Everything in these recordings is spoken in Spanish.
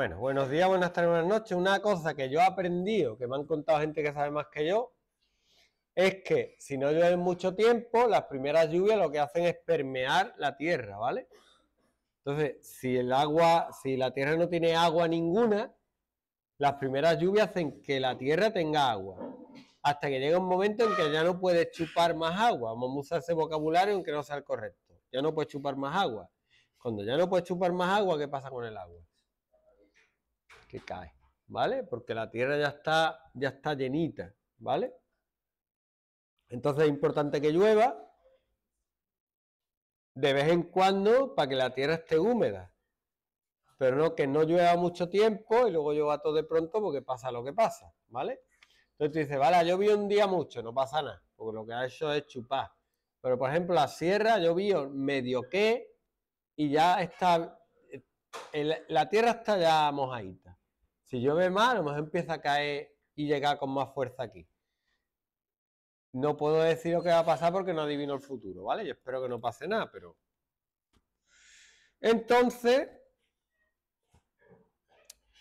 Bueno, buenos días, buenas tardes, buenas noches. Una cosa que yo he aprendido, que me han contado gente que sabe más que yo, es que si no llueve mucho tiempo, las primeras lluvias lo que hacen es permear la tierra, ¿vale? Entonces, si el agua, si la tierra no tiene agua ninguna, las primeras lluvias hacen que la tierra tenga agua. Hasta que llega un momento en que ya no puede chupar más agua. Vamos a usar ese vocabulario aunque no sea el correcto. Ya no puede chupar más agua. Cuando ya no puede chupar más agua, ¿qué pasa con el agua? que cae, ¿vale? Porque la tierra ya está, ya está llenita, ¿vale? Entonces es importante que llueva de vez en cuando para que la tierra esté húmeda, pero no que no llueva mucho tiempo y luego llueva todo de pronto porque pasa lo que pasa, ¿vale? Entonces dice, dices, vale, ha un día mucho, no pasa nada, porque lo que ha hecho es chupar. Pero por ejemplo, la sierra llovió medio que y ya está, eh, la tierra está ya mojadita. Si llueve más, a lo mejor empieza a caer y llega con más fuerza aquí. No puedo decir lo que va a pasar porque no adivino el futuro, ¿vale? Yo espero que no pase nada, pero... Entonces,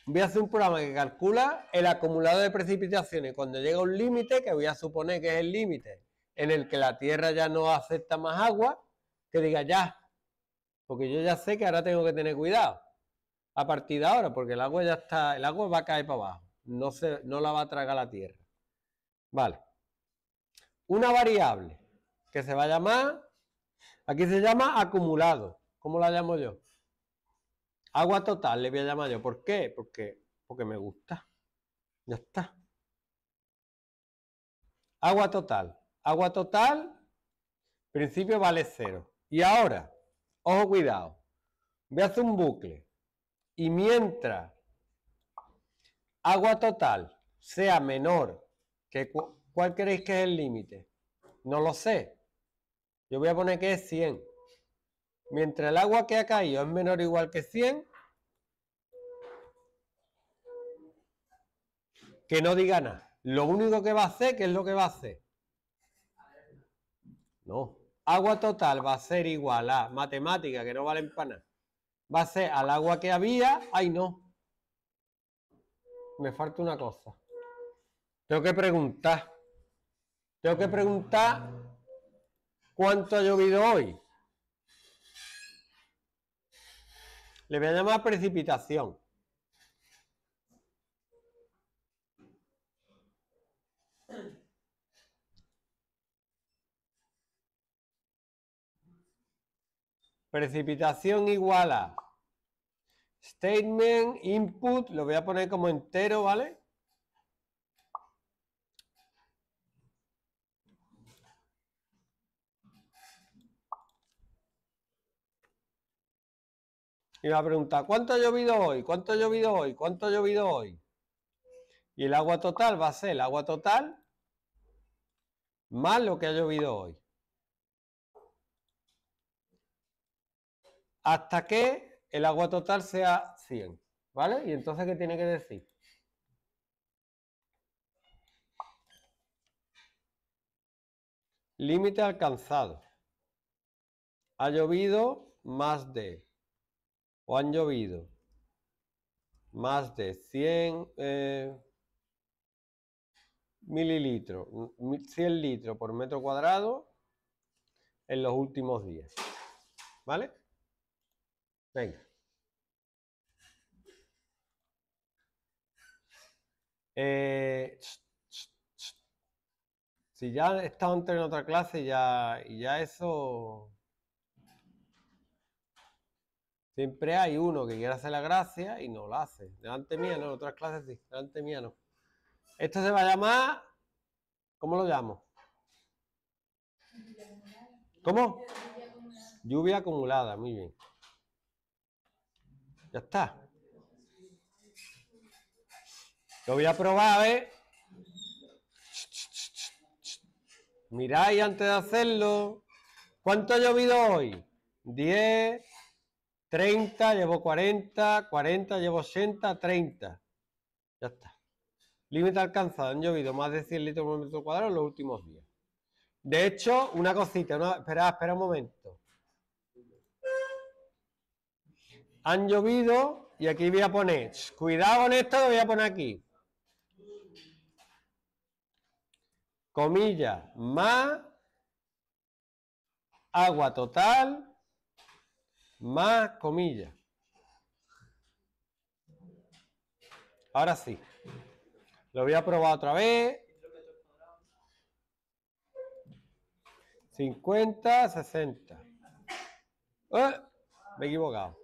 voy a hacer un programa que calcula el acumulado de precipitaciones cuando llega un límite, que voy a suponer que es el límite en el que la Tierra ya no acepta más agua, que diga ya, porque yo ya sé que ahora tengo que tener cuidado a partir de ahora, porque el agua ya está, el agua va a caer para abajo, no, se, no la va a tragar la tierra. Vale. Una variable que se va a llamar, aquí se llama acumulado, ¿cómo la llamo yo? Agua total le voy a llamar yo, ¿por qué? Porque, porque me gusta, ya está. Agua total, agua total, principio vale cero. Y ahora, ojo cuidado, voy a hacer un bucle y mientras agua total sea menor que cuál creéis que es el límite, no lo sé. Yo voy a poner que es 100. Mientras el agua que ha caído es menor o igual que 100, que no diga nada. Lo único que va a hacer, ¿qué es lo que va a hacer? No. Agua total va a ser igual a matemática, que no vale para nada va a ser al agua que había. ¡Ay, no! Me falta una cosa. Tengo que preguntar. Tengo que preguntar cuánto ha llovido hoy. Le voy a llamar precipitación. Precipitación igual a statement input, lo voy a poner como entero, ¿vale? Y me va a preguntar, ¿cuánto ha llovido hoy? ¿Cuánto ha llovido hoy? ¿Cuánto ha llovido hoy? Y el agua total va a ser el agua total más lo que ha llovido hoy. hasta que el agua total sea 100. ¿Vale? Y entonces, ¿qué tiene que decir? Límite alcanzado. Ha llovido más de, o han llovido más de 100 eh, mililitros, 100 litros por metro cuadrado en los últimos días. ¿Vale? Venga. Eh, si ya he estado antes en otra clase y ya, y ya eso... Siempre hay uno que quiere hacer la gracia y no lo hace. Delante mía no, en otras clases sí, delante mía no. Esto se va a llamar... ¿Cómo lo llamo? ¿Cómo? Lluvia acumulada, muy bien. Ya está. Lo voy a probar, ¿eh? Miráis antes de hacerlo. ¿Cuánto ha llovido hoy? 10, 30, llevo 40, 40, llevo 80, 30. Ya está. Límite alcanzado, han llovido más de 100 litros por metro cuadrado en los últimos días. De hecho, una cosita, espera, espera un momento. han llovido y aquí voy a poner, cuidado con esto lo voy a poner aquí. Comillas, más agua total, más comillas. Ahora sí. Lo voy a probar otra vez. 50, 60. Eh, me he equivocado.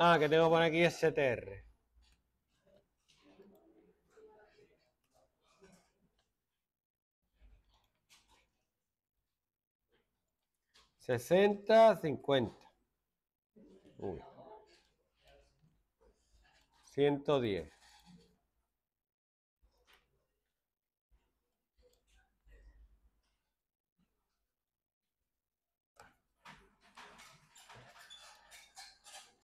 Ah, que tengo por aquí el CTR. 60, 50. Uy. 110.